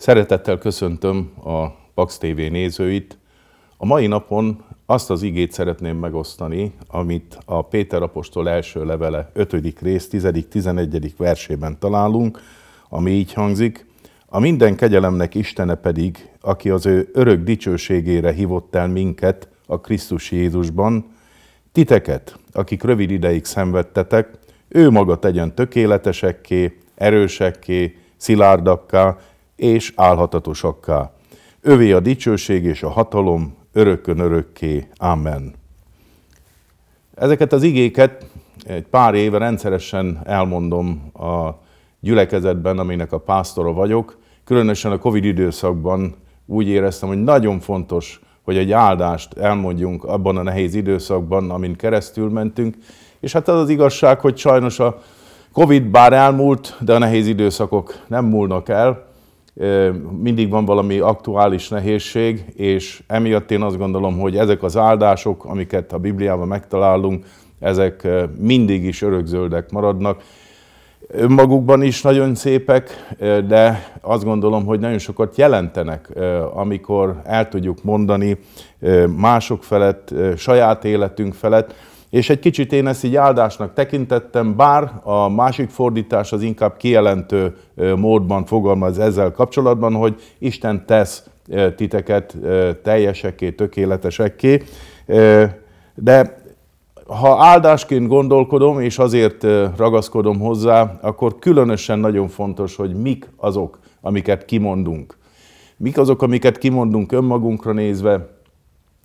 Szeretettel köszöntöm a Pax TV nézőit. A mai napon azt az igét szeretném megosztani, amit a Péter Apostol első levele 5. rész 10.-11. versében találunk, ami így hangzik. A minden kegyelemnek Istene pedig, aki az ő örök dicsőségére hívott el minket a Krisztus Jézusban, titeket, akik rövid ideig szenvedtetek, ő maga tegyen tökéletesekké, erősekké, szilárdakká, és álhatatosakká. Övé a dicsőség és a hatalom örökkön örökké. Amen. Ezeket az igéket egy pár éve rendszeresen elmondom a gyülekezetben, aminek a pásztora vagyok. Különösen a Covid időszakban úgy éreztem, hogy nagyon fontos, hogy egy áldást elmondjunk abban a nehéz időszakban, amin keresztül mentünk. És hát az az igazság, hogy sajnos a Covid bár elmúlt, de a nehéz időszakok nem múlnak el, mindig van valami aktuális nehézség, és emiatt én azt gondolom, hogy ezek az áldások, amiket a Bibliában megtalálunk, ezek mindig is örökzöldek maradnak. Önmagukban is nagyon szépek, de azt gondolom, hogy nagyon sokat jelentenek, amikor el tudjuk mondani mások felett, saját életünk felett, és egy kicsit én ezt így áldásnak tekintettem, bár a másik fordítás az inkább kijelentő módban fogalmaz ezzel kapcsolatban, hogy Isten tesz titeket teljesekké, tökéletesekké. De ha áldásként gondolkodom, és azért ragaszkodom hozzá, akkor különösen nagyon fontos, hogy mik azok, amiket kimondunk. Mik azok, amiket kimondunk önmagunkra nézve,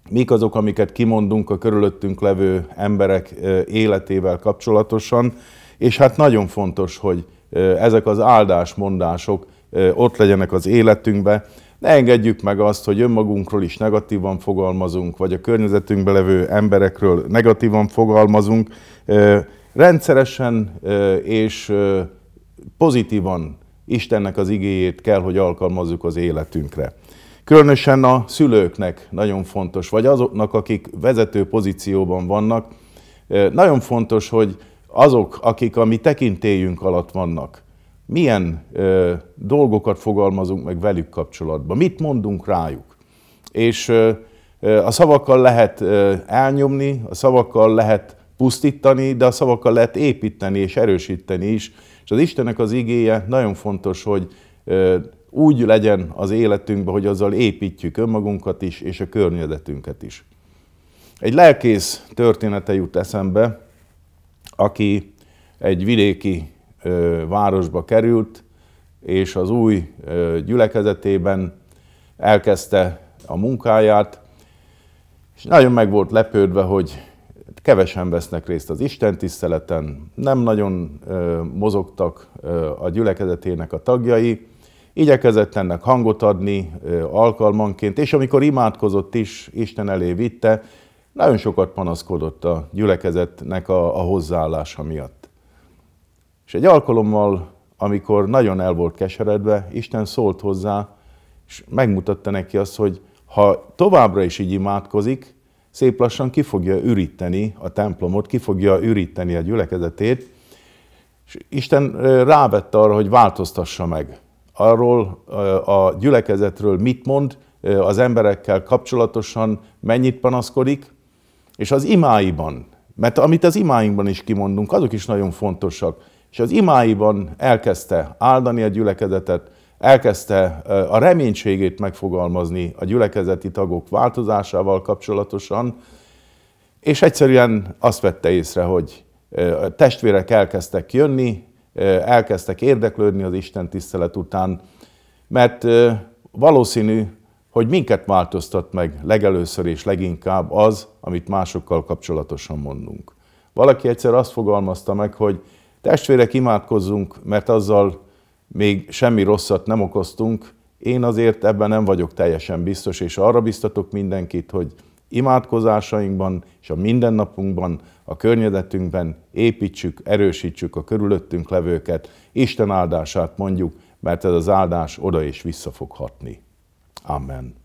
mik azok, amiket kimondunk a körülöttünk levő emberek életével kapcsolatosan, és hát nagyon fontos, hogy ezek az áldásmondások ott legyenek az életünkbe, ne engedjük meg azt, hogy önmagunkról is negatívan fogalmazunk, vagy a környezetünkbe levő emberekről negatívan fogalmazunk. Rendszeresen és pozitívan Istennek az igéjét kell, hogy alkalmazzuk az életünkre. Különösen a szülőknek nagyon fontos, vagy azoknak, akik vezető pozícióban vannak, nagyon fontos, hogy azok, akik a mi tekintélyünk alatt vannak, milyen ö, dolgokat fogalmazunk meg velük kapcsolatban, mit mondunk rájuk. És ö, a szavakkal lehet ö, elnyomni, a szavakkal lehet pusztítani, de a szavakkal lehet építeni és erősíteni is. És az Istenek az igéje nagyon fontos, hogy ö, úgy legyen az életünkben, hogy azzal építjük önmagunkat is, és a környezetünket is. Egy lelkész története jut eszembe, aki egy vidéki ö, városba került, és az új ö, gyülekezetében elkezdte a munkáját, és nagyon meg volt lepődve, hogy kevesen vesznek részt az Isten tiszteleten, nem nagyon ö, mozogtak ö, a gyülekezetének a tagjai, Igyekezett ennek hangot adni alkalmanként, és amikor imádkozott is, Isten elé vitte, nagyon sokat panaszkodott a gyülekezetnek a, a hozzáállása miatt. És egy alkalommal, amikor nagyon el volt keseredve, Isten szólt hozzá, és megmutatta neki azt, hogy ha továbbra is így imádkozik, szép lassan ki fogja üríteni a templomot, ki fogja üríteni a gyülekezetét, és Isten rávette arra, hogy változtassa meg arról a gyülekezetről mit mond, az emberekkel kapcsolatosan mennyit panaszkodik, és az imáiban, mert amit az imáinkban is kimondunk, azok is nagyon fontosak. És az imáiban elkezdte áldani a gyülekezetet, elkezdte a reménységét megfogalmazni a gyülekezeti tagok változásával kapcsolatosan, és egyszerűen azt vette észre, hogy testvérek elkezdtek jönni, elkezdtek érdeklődni az Isten tisztelet után, mert valószínű, hogy minket változtat meg legelőször és leginkább az, amit másokkal kapcsolatosan mondunk. Valaki egyszer azt fogalmazta meg, hogy testvérek imádkozzunk, mert azzal még semmi rosszat nem okoztunk, én azért ebben nem vagyok teljesen biztos, és arra biztatok mindenkit, hogy imádkozásainkban és a mindennapunkban a környezetünkben, építsük, erősítsük a körülöttünk levőket, Isten áldását mondjuk, mert ez az áldás oda és vissza fog hatni. Amen.